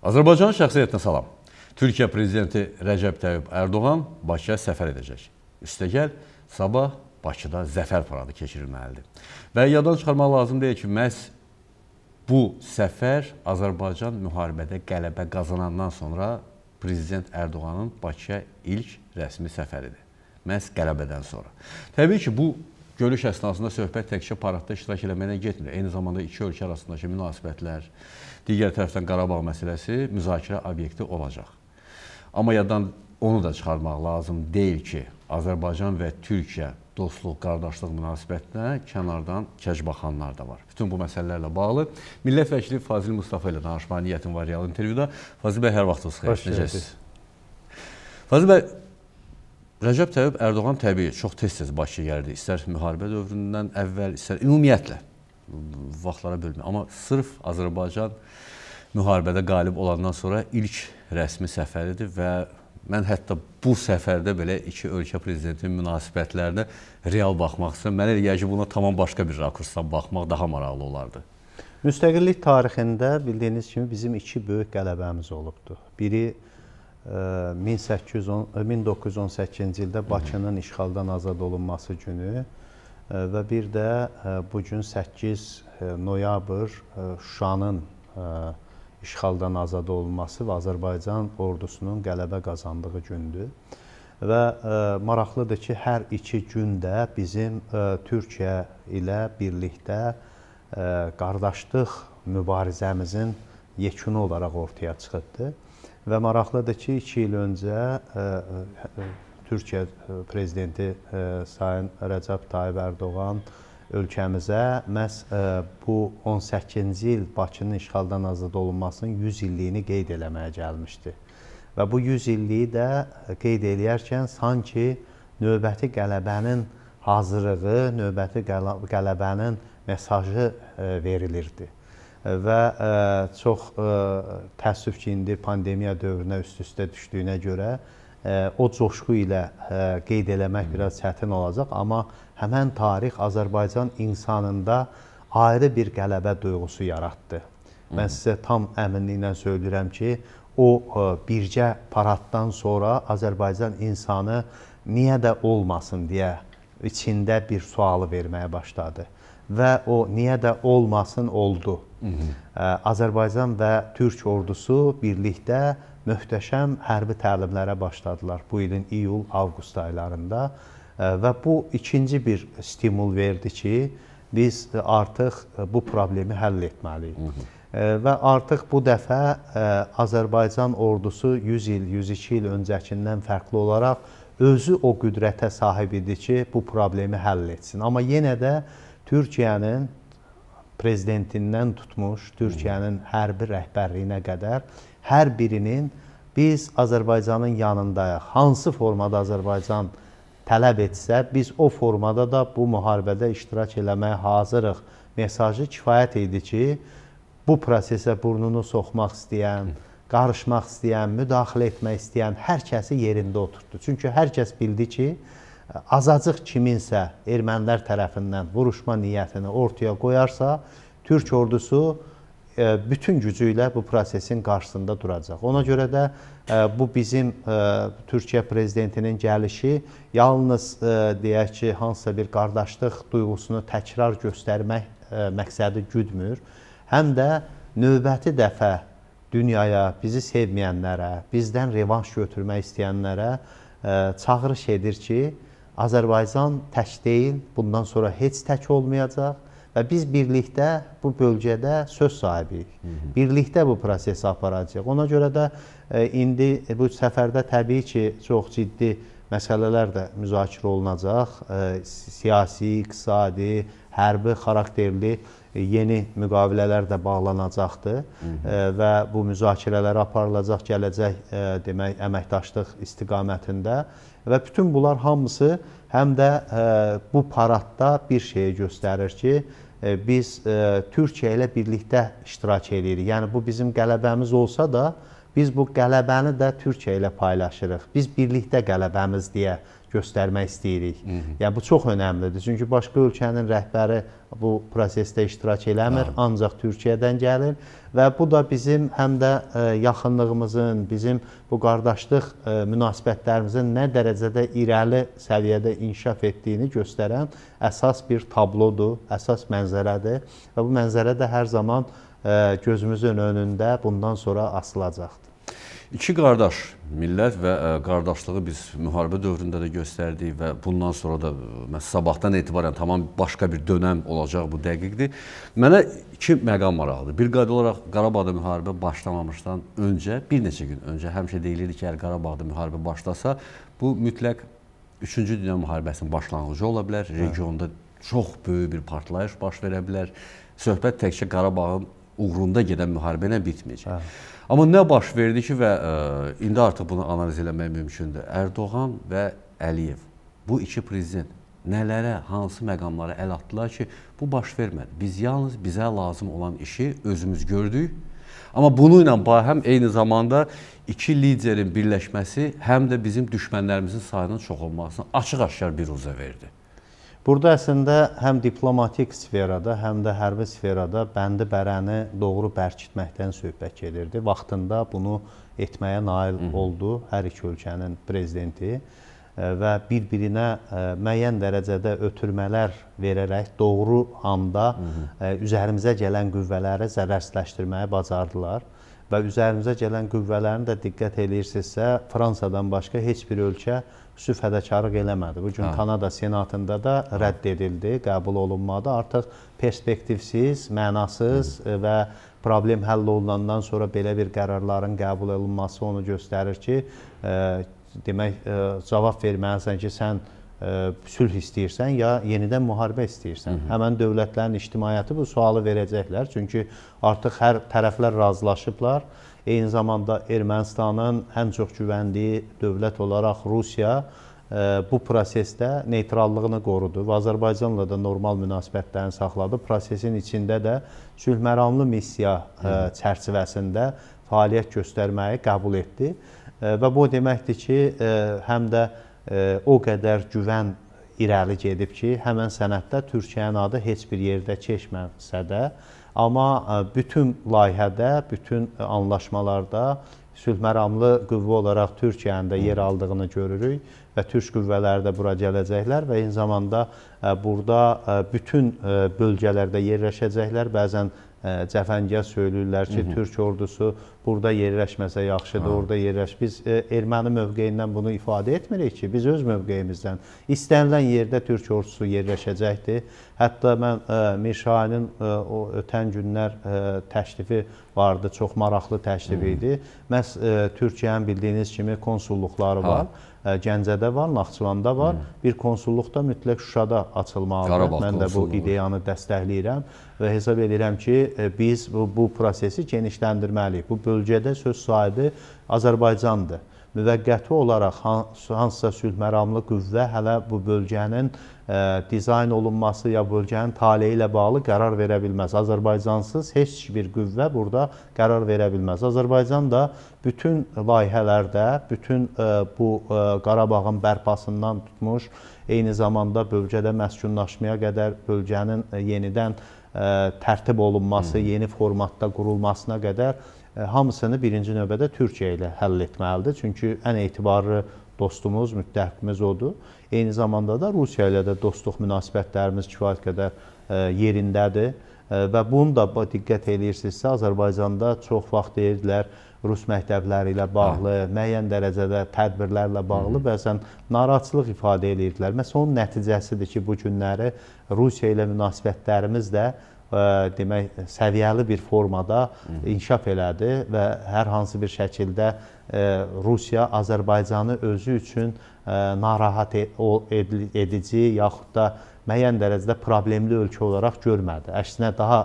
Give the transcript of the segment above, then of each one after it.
Azərbaycan şəxsiyyətinə salam. Türkiyə prezidenti Rəcəb Tayyib Ərdoğan Bakıya səfər edəcək. Üstəgəl sabah Bakıda zəfər paradı keçirilməlidir. Və yaddan çıxarmaq lazım deyil ki, məhz Bu səfər Azərbaycan müharibədə qələbə qazanandan sonra prezident Ərdoğanın Bakıya ilk rəsmi səfəridir. Məhz qələbədən sonra. Təbii ki, bu görüş əsnasında söhbət təkcə paradda iştirak eləməklə getmir. Eyni zamanda iki ölkə arasındakı münasibətlər, digər tərəfdən Qarabağ məsələsi müzakirə obyekti olacaq. Amma yaddan onu da çıxarmaq lazım deyil ki, Azərbaycan və Türkiyə dostluq, qardaşlıq münasibətinə kənardan kəc baxanlar da var. Bütün bu məsələlərlə bağlı millət vəkili Fazil Mustafa ilə danışma niyyətim var real yəni intervyuda. Fazil bəy, hər vaxtınız xeyir. Necəsiz? Fazil bəy, Rəcəb Tayyib Ərdoğan təbii çox tez-tez Bakıya gəldi. İstər müharibə dövründən əvvəl, istər ümumiyyətlə vaxtlara bölmə. Amma sırf Azərbaycan müharibədə qalib olandan sonra ilk rəsmi səfəridir və Mən hətta bu səfərdə belə iki ölkə prezidentinin münasibətlərinə real baxmaq istəyirəm. Mənə elə gəlir ki, buna tamam başqa bir rakursdan baxmaq daha maraqlı olardı. Müstəqillik tarixində bildiyiniz kimi bizim iki böyük qələbəmiz olubdu. Biri 1810 e, 1918-ci e, ildə Bakının işğaldan azad olunması günü e, və bir də bu gün 8 noyabr Şuşanın işğaldan azad olunması və Azərbaycan ordusunun qələbə qazandığı gündür. Və ə, e, maraqlıdır ki, hər iki gündə bizim ə, e, Türkiyə ilə birlikdə ə, e, qardaşlıq mübarizəmizin yekunu olaraq ortaya çıxıbdı. Və maraqlıdır ki, 2 il öncə ə, Türkiyə prezidenti ə, Sayın Rəcəb Tayyib Ərdoğan ə, ölkəmizə məhz e, bu 18-ci il Bakının işğaldan azad olunmasının 100 illiyini qeyd eləməyə gəlmişdi. Və bu 100 illiyi də e, qeyd eləyərkən sanki növbəti qələbənin hazırlığı, növbəti qələbənin mesajı e, verilirdi. Və çox təəssüf ki, indi pandemiya dövrünə üst-üstə düşdüyünə görə o coşqu ilə e, qeyd eləmək biraz çətin olacaq, amma həmən tarix Azərbaycan insanında ayrı bir qələbə duyğusu yaratdı. Mən sizə tam əminliklə söyləyirəm ki, o e, bircə paraddan sonra Azərbaycan insanı niyə də olmasın deyə içində bir sualı verməyə başladı və o niyə də olmasın oldu. Hı -hı. Azərbaycan və Türk ordusu birlikdə möhtəşəm hərbi təlimlərə başladılar bu ilin iyul-avqust aylarında və bu ikinci bir stimul verdi ki, biz artıq bu problemi həll etməliyik. Hı -hı və artıq bu dəfə Azərbaycan ordusu 100 il, 102 il öncəkindən fərqli olaraq özü o qüdrətə sahib idi ki, bu problemi həll etsin. Amma yenə də Türkiyənin prezidentindən tutmuş, Türkiyənin hərbi rəhbərliyinə qədər hər birinin biz Azərbaycanın yanındayıq. Hansı formada Azərbaycan tələb etsə, biz o formada da bu müharibədə iştirak eləməyə hazırıq. Mesajı kifayət idi ki, bu prosesə burnunu soxmaq istəyən, qarışmaq istəyən, müdaxilə etmək istəyən hər kəsi yerində oturtdu. Çünki hər kəs bildi ki, azacıq kiminsə ermənilər tərəfindən vuruşma niyyətini ortaya qoyarsa, türk ordusu e, bütün gücü ilə bu prosesin qarşısında duracaq. Ona görə də e, bu bizim e, Türkiyə prezidentinin gəlişi yalnız deyək ki, hansısa bir qardaşlıq duyğusunu təkrar göstərmək məqsədi güdmür. Həm də növbəti dəfə dünyaya, bizi sevməyənlərə, bizdən revanş götürmək istəyənlərə çağırış edir ki, Azərbaycan tək deyil, bundan sonra heç tək olmayacaq və biz birlikdə bu bölgədə söz sahibiyik. Hı -hı. Birlikdə bu prosesi aparacağıq. Ona görə də e, indi e, bu səfərdə təbii ki, çox ciddi məsələlər də müzakirə olunacaq. E, siyasi, iqtisadi, hərbi xarakterli e, yeni müqavilələr də bağlanacaqdır e, və bu müzakirələr aparılacaq gələcək e, demək əməkdaşlıq istiqamətində və bütün bunlar hamısı həm də bu paradda bir şeyi göstərir ki, biz Türkiyə ilə birlikdə iştirak edirik. Yəni bu bizim qələbəmiz olsa da biz bu qələbəni də Türkiyə ilə paylaşırıq. Biz birlikdə qələbəmiz deyə göstərmək istəyirik. Hı -hı. Yəni bu çox önəmlidir. Çünki başqa ölkənin rəhbəri bu prosesdə iştirak eləmir, Hı hə. -hı. ancaq Türkiyədən gəlir və bu da bizim həm də ə, e, yaxınlığımızın, bizim bu qardaşlıq ə, e, münasibətlərimizin nə dərəcədə irəli səviyyədə inkişaf etdiyini göstərən əsas bir tablodur, əsas mənzərədir və bu mənzərə də hər zaman ə, e, gözümüzün önündə bundan sonra asılacaqdır. İki qardaş, millət və e, qardaşlığı biz müharibə dövründə də göstərdik və bundan sonra da e, məhz sabahdan etibarən tamam başqa bir dönəm olacaq bu dəqiqdir. Mənə iki məqam maraqlıdır. Bir qayda olaraq Qarabağda müharibə başlamamışdan öncə, bir neçə gün öncə həmişə deyilirdi ki, əgər Qarabağda müharibə başlasa, bu mütləq 3-cü dünya müharibəsinin başlanğıcı ola bilər. Hə. Regionda çox böyük bir partlayış baş verə bilər. Söhbət təkcə Qarabağın uğrunda gedən müharibə ilə bitməyəcək. Hə. Amma nə baş verdi ki və ə, e, indi artıq bunu analiz eləmək mümkündür. Ərdoğan və Əliyev bu iki prezident nələrə, hansı məqamlara əl atdılar ki, bu baş vermədi. Biz yalnız bizə lazım olan işi özümüz gördük. Amma bunu ilə həm eyni zamanda iki liderin birləşməsi həm də bizim düşmənlərimizin sayının çoxalmasına açıq-aşkar bir uza verdi. Burada əslində həm diplomatik sferada, həm də hərbi sferada bəndi bərəni doğru bərkitməkdən söhbət gedirdi. Vaxtında bunu etməyə nail oldu hər iki ölkənin prezidenti e, və bir-birinə e, müəyyən dərəcədə ötürmələr verərək doğru anda e, üzərimizə gələn qüvvələri zərərsizləşdirməyi bacardılar və üzərimizə gələn qüvvələrin də diqqət eləyirsinizsə, Fransadan başqa heç bir ölkə xüsusi fədakarlıq eləmədi. Bu gün Kanada senatında da rədd edildi, qəbul olunmadı. Artıq perspektivsiz, mənasız Hı. və problem həll olunandan sonra belə bir qərarların qəbul olunması onu göstərir ki, ə, e, demək ə, e, cavab verməlisən ki, sən sülh istəyirsən, ya yenidən müharibə istəyirsən. Hı -hı. Həmən dövlətlərin ictimaiyyəti bu sualı verəcəklər. Çünki artıq hər tərəflər razılaşıblar. Eyni zamanda Ermənistanın ən çox güvəndiyi dövlət olaraq Rusiya bu prosesdə neytrallığını qorudu və Azərbaycanla da normal münasibətlərini saxladı. Prosesin içində də sülh məramlı missiya Hı çərçivəsində fəaliyyət göstərməyi qəbul etdi və bu o deməkdir ki, həm də o qədər güvən irəli gedib ki, həmən sənəddə Türkiyənin adı heç bir yerdə keçməsə də, amma e, bütün layihədə, bütün anlaşmalarda sülh məramlı qüvvə olaraq Türkiyənin də yer aldığını görürük və türk qüvvələri də bura gələcəklər və eyni zamanda e, burada e, bütün bölgələrdə yerləşəcəklər. Bəzən cəfəngiyat söyləyirlər ki, Hı -hı. türk ordusu burada yerləşməsə yaxşıdır, Hı. Hə. orada yerləş. Biz e, erməni mövqeyindən bunu ifadə etmirik ki, biz öz mövqeyimizdən istənilən yerdə türk ordusu yerləşəcəkdir. Hətta mən e, Mirşahinin e, o ötən günlər e, təklifi vardı, çox maraqlı təklif idi. Məhz e, Türkiyənin bildiyiniz kimi konsulluqları hə. var. Ha. Gəncədə var, Naxçıvanda var. Hı. Bir konsulluq da mütləq Şuşada açılmalıdır. Mən də bu ideyanı dəstəkləyirəm və hesab edirəm ki, e, biz bu, bu prosesi genişləndirməliyik. Bu bölgədə söz sahibi Azərbaycandır və qəti olaraq hansısa sülhməramlı qüvvə hələ bu bölgənin e, dizayn olunması ya bölgənin taleyi ilə bağlı qərar verə bilməz. Azərbaycansız heç bir qüvvə burada qərar verə bilməz. Azərbaycan da bütün layihələrdə, bütün e, bu e, Qarabağın bərpasından tutmuş, eyni zamanda bölgədə məskunlaşmaya qədər bölgənin yenidən tərtib olunması, yeni formatda qurulmasına qədər E, hamısını birinci növbədə Türkiyə ilə həll etməlidir. Çünki ən etibarlı dostumuz, müttəfiqimiz odur. Eyni zamanda da Rusiya ilə də dostluq münasibətlərimiz kifayət qədər e, yerindədir e, və bunu da diqqət eləyirsinizsə, Azərbaycanda çox vaxt deyirdilər rus məktəbləri ilə bağlı, Hə. müəyyən dərəcədə tədbirlərlə bağlı bəzən narahatçılıq ifadə edirdilər. Məsələn, onun nəticəsidir ki, bu günləri Rusiya ilə münasibətlərimiz də demək səviyyəli bir formada inkişaf elədi və hər hansı bir şəkildə e, Rusiya Azərbaycanı özü üçün e, narahat e, edici yaxud da müəyyən dərəcədə problemli ölkə olaraq görmədi. Əksinə daha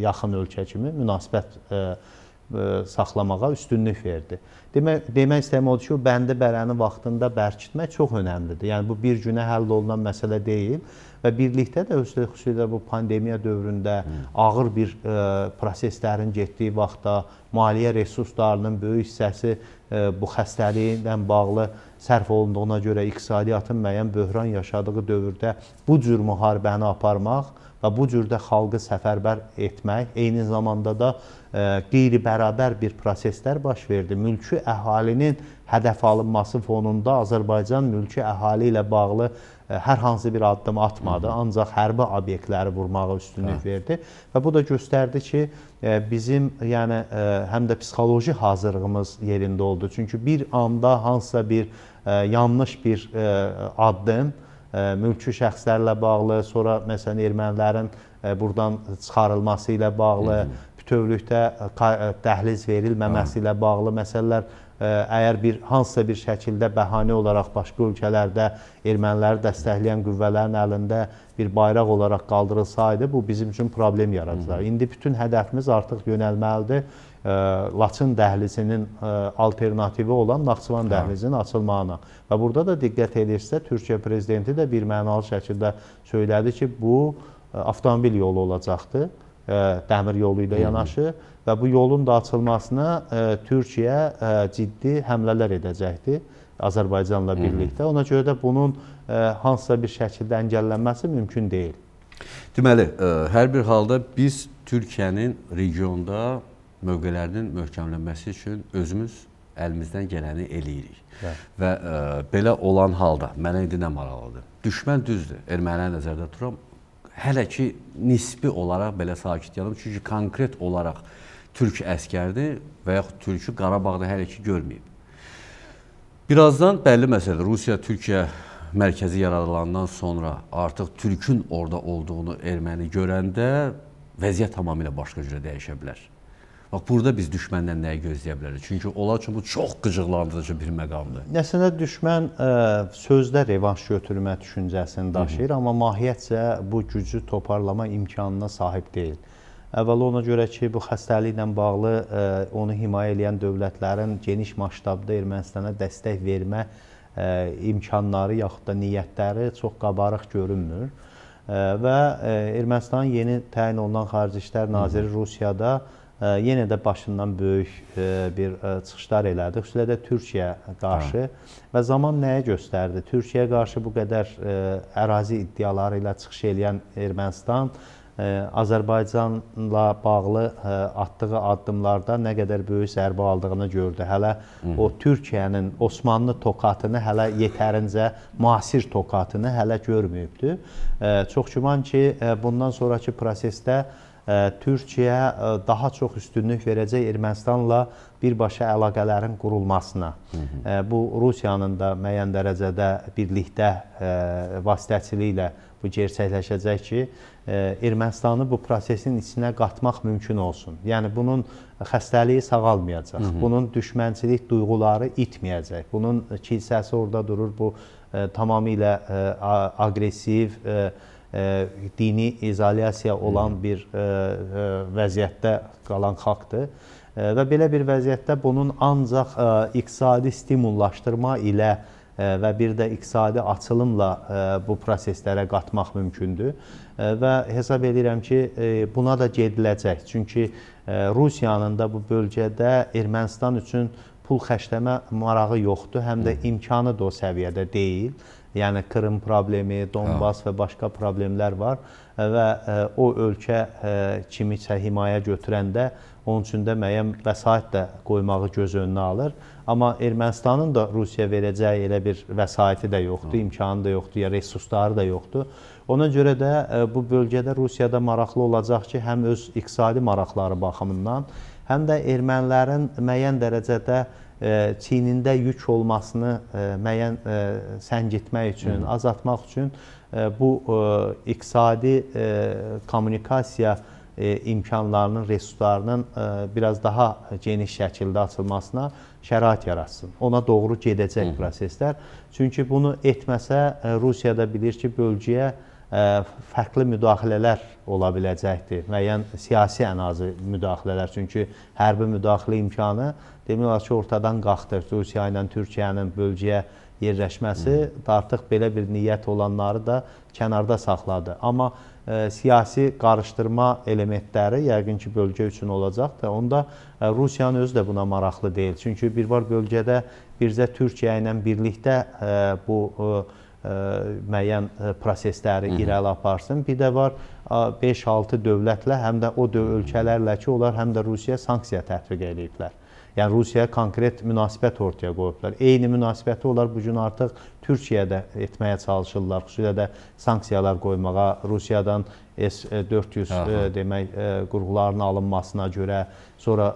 yaxın ölkə kimi münasibət göstərdi E, saxlamağa üstünlük verdi. Demək, demək istəyim odur ki, o bəndi bərəni vaxtında bərkitmək çox önəmlidir. Yəni bu bir günə həll olunan məsələ deyil və birlikdə də özü xüsusilə bu pandemiya dövründə Hı. ağır bir ə, e, proseslərin getdiyi vaxtda maliyyə resurslarının böyük hissəsi ə, e, bu xəstəliklə bağlı sərf olunduğuna görə iqtisadiyyatın müəyyən böhran yaşadığı dövrdə bu cür müharibəni aparmaq və bu cürdə xalqı səfərbər etmək, eyni zamanda da e, qeyri-bərabər bir proseslər baş verdi. Mülki əhalinin hədəf alınması fonunda Azərbaycan mülki əhali ilə bağlı e, hər hansı bir addım atmadı, ancaq hərbi obyektləri vurmağa üstünlük hə. verdi və bu da göstərdi ki, e, bizim yəni həm də psixoloji hazırlığımız yerində oldu. Çünki bir anda hansısa bir yanlış bir addım mülki şəxslərlə bağlı, sonra məsələn ermənilərin buradan çıxarılması ilə bağlı, bütövlükdə dəhliz verilməməsi hə. ilə bağlı məsələlər əgər bir hansısa bir şəkildə bəhanə olaraq başqa ölkələrdə erməniləri dəstəkləyən qüvvələrin əlində bir bayraq olaraq qaldırılsaydı, bu bizim üçün problem yaradacaq. İndi bütün hədəfimiz artıq yönəlməlidir Laçın dəhlizinin alternativi olan Naxçıvan hə. dəhlizinin açılmağına. Və burada da diqqət edirsə, Türkiyə prezidenti də bir mənalı şəkildə söylədi ki, bu avtomobil yolu olacaqdı, dəmir yolu ilə yanaşı və bu yolun da açılmasına Türkiyə ciddi həmlələr edəcəkdi. Azərbaycanla birlikdə. Ona görə də bunun hansısa bir şəkildə əngəllənməsi mümkün deyil. Deməli, hər bir halda biz Türkiyənin regionda mövqelərinin möhkəmlənməsi üçün özümüz əlimizdən gələni eləyirik. Hə. Və ə, e, belə olan halda mənə indi nə maraqlıdır? Düşmən düzdür, erməniləri nəzərdə tuturam. Hələ ki nisbi olaraq belə sakit yanım, çünki konkret olaraq türk əskərdir və yaxud türkü Qarabağda hələ ki görməyib. Birazdan bəlli məsələdir. Rusiya Türkiyə mərkəzi yaradılandan sonra artıq türkün orada olduğunu erməni görəndə vəziyyət tamamilə başqa cürə dəyişə bilər. Bax burada biz düşməndən nəyi gözləyə bilərik? Çünki onlar üçün bu çox qıcıqlandırıcı bir məqamdır. Nəsənə düşmən ə, e, sözdə revanş götürmə düşüncəsini daşıyır, Hı -hı. amma mahiyyətcə bu gücü toparlama imkanına sahib deyil. Əvvəla ona görə ki, bu xəstəliklə bağlı ə, e, onu himayə edən dövlətlərin geniş masştabda Ermənistana dəstək vermə ə, e, imkanları yaxud da niyyətləri çox qabarıq görünmür. Ə, və ə, Ermənistanın yeni təyin olunan Xarici İşlər Naziri Hı -hı. Rusiyada yenə də başından böyük bir çıxışlar elədi, xüsusilə də Türkiyəyə qarşı hə. və zaman nəyə göstərdi? Türkiyəyə qarşı bu qədər ərazi iddiaları ilə çıxış eləyən Ermənistan Azərbaycanla bağlı atdığı addımlarda nə qədər böyük zərbə aldığını gördü. Hələ o Türkiyənin Osmanlı tokatını hələ yetərincə müasir tokatını hələ görməyibdi. Çox güman ki, bundan sonrakı prosesdə Türkiyə daha çox üstünlük verəcək Ermənistanla birbaşa əlaqələrin qurulmasına. Hı -hı. Bu Rusiyanın da müəyyən dərəcədə birlikdə vasitəçiliyi ilə bu gerçəkləşəcək ki, Ermənistanı bu prosesin içinə qatmaq mümkün olsun. Yəni bunun xəstəliyi sağalmayacaq. Hı -hı. Bunun düşmənçilik duyğuları itməyəcək. Bunun kilsəsi orada durur. Bu tamamilə agresiv, agresiv dini izolyasiya olan hmm. bir e, e, vəziyyətdə qalan xalqdır. Və belə bir vəziyyətdə bunun ancaq e, iqtisadi stimullaşdırma ilə və bir də iqtisadi açılımla bu proseslərə qatmaq mümkündür. Və hesab edirəm ki, buna da gediləcək. Çünki Rusiyanın da bu bölgədə Ermənistan üçün pul xərcləmə marağı yoxdur, həm də hmm. imkanı da o səviyyədə deyil. Yəni Krım problemi, Donbas hə. və başqa problemlər var və e, o ölkə e, kimisə himayə götürəndə onun üçün də müəyyən vəsait də qoymağı göz önünə alır. Amma Ermənistanın da Rusiya verəcəyi elə bir vəsaiti də yoxdur, imkanı da yoxdur, ya resursları da yoxdur. Ona görə də e, bu bölgədə Rusiyada maraqlı olacaq ki, həm öz iqtisadi maraqları baxımından, həm də ermənilərin müəyyən dərəcədə E, çiynində yük olmasını e, müəyyən e, səngitmək üçün, Hı. azaltmaq üçün bu iqtisadi kommunikasiya imkanlarının, resurslarının biraz daha geniş şəkildə açılmasına şərait yaratsın. Ona doğru gedəcək Hı. proseslər. Çünki bunu etməsə Rusiyada bilir ki, bölgəyə fərqli müdaxilələr ola biləcəkdir. Müəyyən siyasi ən azı müdaxilələr. Çünki hərbi müdaxilə imkanı demək olar ki, ortadan qalxdı. Rusiya ilə Türkiyənin bölgəyə yerləşməsi Hı. artıq belə bir niyyət olanları da kənarda saxladı. Amma ə, siyasi qarışdırma elementləri yəqin ki, bölgə üçün olacaqdır. Onda ə, Rusiyanın özü də buna maraqlı deyil. Çünki bir var bölgədə bircə Türkiyə ilə birlikdə ə, bu ə, müəyyən prosesləri irəli aparsın. Bir də var 5-6 dövlətlə, həm də o döv ölkələrlə ki, onlar həm də Rusiyaya sanksiya tətbiq ediblər. Yəni Rusiyaya konkret münasibət ortaya qoyublar. Eyni münasibəti onlar bu gün artıq Türkiyədə etməyə çalışırlar. Xüsusilə də sanksiyalar qoymağa, Rusiyadan S-400 demək qurğularının alınmasına görə, sonra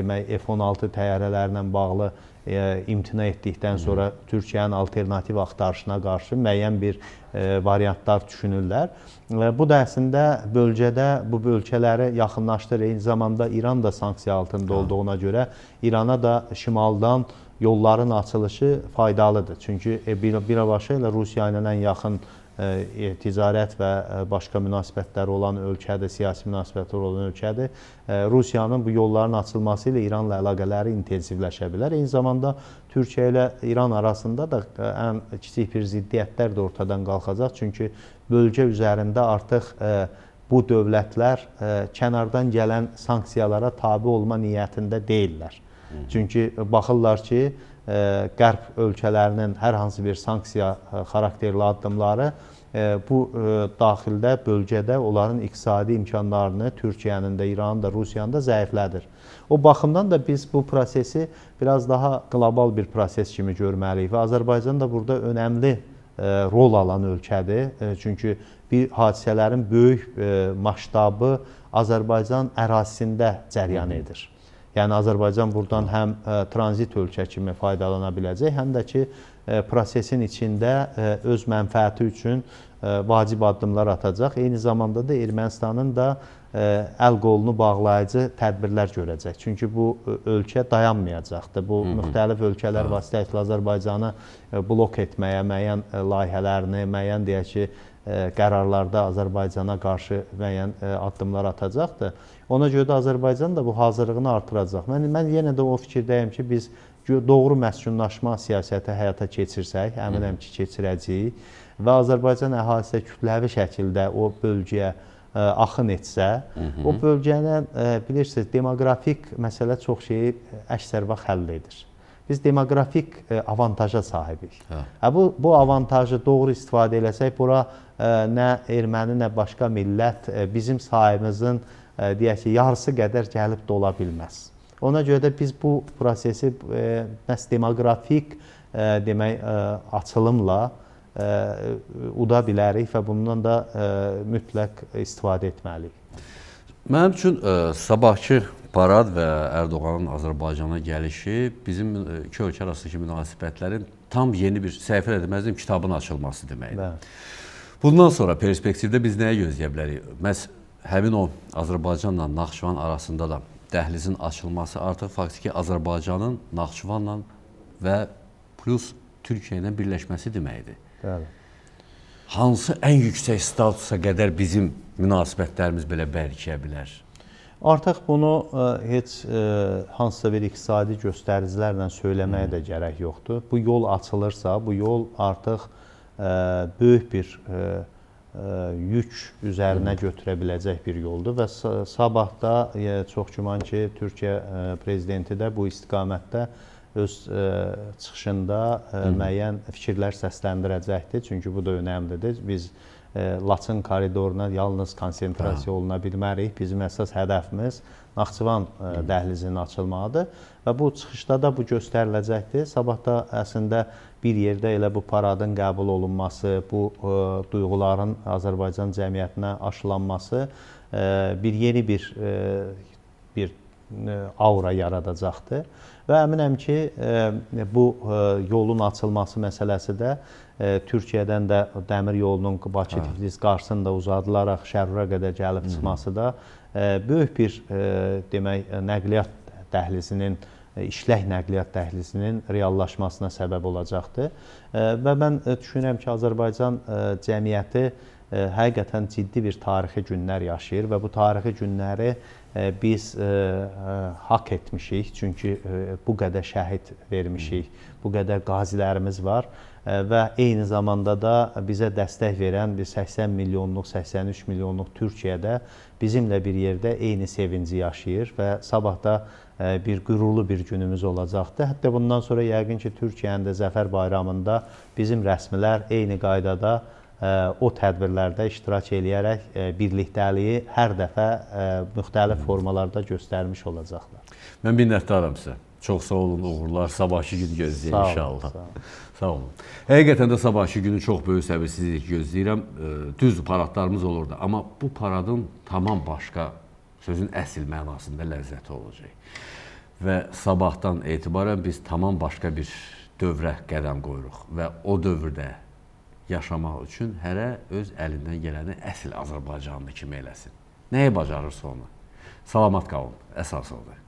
demək F-16 təyyarələrlə bağlı e, imtina etdikdən sonra Türkiyənin alternativ axtarışına qarşı müəyyən bir e, variantlar düşünürlər. E, bu da əslində bölgədə bu ölkələri yaxınlaşdırır. Eyni zamanda İran da sanksiya altında hə. olduğuna görə İrana da şimaldan yolların açılışı faydalıdır. Çünki e, bir, birbaşa ilə Rusiya ilə ən yaxın E, ticarət və e, başqa münasibətləri olan ölkədir, siyasi münasibətləri olan ölkədir. E, Rusiyanın bu yolların açılması ilə İranla əlaqələri intensivləşə bilər. Eyni zamanda Türkiyə ilə İran arasında da ən kiçik bir ziddiyyətlər də ortadan qalxacaq. Çünki bölgə üzərində artıq bu dövlətlər kənardan gələn sanksiyalara tabi olma niyyətində deyillər. Çünki baxırlar ki, E, qərb ölkələrinin hər hansı bir sanksiya e, xarakterli addımları e, bu daxildə, bölgədə onların iqtisadi imkanlarını Türkiyənin də, İranın da, Rusiyanın da zəiflədir. O baxımdan da biz bu prosesi biraz daha qlobal bir proses kimi görməliyik və Azərbaycan da burada önəmli rol alan ölkədir. Çünki bir hadisələrin böyük maştabı Azərbaycan ərazisində cəryan edir. Yəni Azərbaycan burdan həm e, tranzit ölkə kimi faydalana biləcək, həm də ki e, prosesin içində e, öz mənfəəti üçün vacib addımlar atacaq. Eyni zamanda da Ermənistanın da əl qolunu bağlayıcı tədbirlər görəcək. Çünki bu ölkə dayanmayacaqdır. Bu Hı -hı. müxtəlif ölkələr hə. vasitəsilə Azərbaycanı blok etməyə, müəyyən layihələrini, müəyyən deyək ki, E, qərarlarda Azərbaycana qarşı müəyyən e, addımlar atacaqdır. Ona görə də Azərbaycan da bu hazırlığını artıracaq. Mən mən yenə də o fikirdəyəm ki, biz doğru məskunlaşma siyasəti həyata keçirsək, əminəm ki, keçirəcəyik və Azərbaycan əhalisi kütləvi şəkildə o bölgəyə ə, e, axın etsə, Hı -hı. o bölgənin bilirsiniz, demoqrafik məsələ çox şeyi əksər vaxt həll edir biz demoqrafik e, avantaja sahibik. Hə. Hə bu bu avantajı doğru istifadə eləsək, bura ə, e, nə erməni, nə başqa millət ə, e, bizim sahəmizin ə, deyək ki, yarısı qədər gəlib də ola bilməz. Ona görə də biz bu prosesi ə, məhz demoqrafik ə, demək ə, açılımla ə, uda bilərik və bundan da ə, mütləq istifadə etməliyik. Mənim üçün ə, sabahki parad və Ərdoğanın Azərbaycana gəlişi bizim iki e, ölkə arasındakı münasibətlərin tam yeni bir səhifə deməzdim kitabın açılması deməkdir. Bəli. Bundan sonra perspektivdə biz nəyə gözləyə bilərik? Məs həmin o Azərbaycanla Naxçıvan arasında da dəhlizin açılması artıq faktiki Azərbaycanın Naxçıvanla və plus Türkiyə ilə birləşməsi deməkdir. Bəli. Hansı ən yüksək statusa qədər bizim münasibətlərimiz belə bərkiyə bilər? Artıq bunu e, heç e, hansısa bir iqtisadi göstəricilərlə söyləməyə də gərək yoxdur. Bu yol açılırsa, bu yol artıq e, böyük bir yük üzərinə götürə biləcək bir yoldur və sabah da çox güman ki, Türkiyə prezidenti də bu istiqamətdə öz çıxışında müəyyən fikirlər səsləndirəcəkdir. Çünki bu da önəmlidir. Biz Laçın koridoruna yalnız konsentrasiya Aha. Hə. oluna bilmərik. Bizim əsas hədəfimiz Naxçıvan dəhlizinin açılmağıdır və bu çıxışda da bu göstəriləcəkdir. Sabah da əslində bir yerdə elə bu paradın qəbul olunması, bu ə, duyğuların Azərbaycan cəmiyyətinə aşılanması ə, bir yeni bir ə, bir aura yaradacaqdır və əminəm ki, bu yolun açılması məsələsi də Türkiyədən də dəmir yolunun Bakı-Tiflis hə. qarşısında uzadılaraq Şərura qədər gəlib çıxması da e, böyük bir e, demək e, nəqliyyat dəhlizinin işlək nəqliyyat dəhlizinin reallaşmasına səbəb olacaqdır. Və mən düşünürəm ki, Azərbaycan cəmiyyəti həqiqətən ciddi bir tarixi günlər yaşayır və bu tarixi günləri biz haqq etmişik. Çünki bu qədər şəhid vermişik, bu qədər qazilərimiz var və eyni zamanda da bizə dəstək verən bir 80 milyonluq, 83 milyonluq Türkiyədə bizimlə bir yerdə eyni sevinci yaşayır və sabah da bir qürurlu bir günümüz olacaqdı. Hətta bundan sonra yəqin ki, Türkiyənin də Zəfər bayramında bizim rəsmilər eyni qaydada o tədbirlərdə iştirak eləyərək birlikdəliyi hər dəfə müxtəlif formalarda göstərmiş olacaqlar. Mən minnətdaram sizə. Çox sağ olun, uğurlar. Sabahki gün gözləyək inşallah. Sağ olun. Sağ olun. Həqiqətən də sabahki günü çox böyük səbirsizlik gözləyirəm. Düzdür, paradlarımız olurdu, amma bu paradın tamam başqa sözün əsl mənasında ləzzəti olacaq. Və sabahdan etibarən biz tamam başqa bir dövrə qədəm qoyuruq və o dövrdə yaşamaq üçün hərə öz əlindən gələni əsl Azərbaycanlı kimi eləsin. Nəyi bacarırsa onu. Salamat qalın, əsas odur.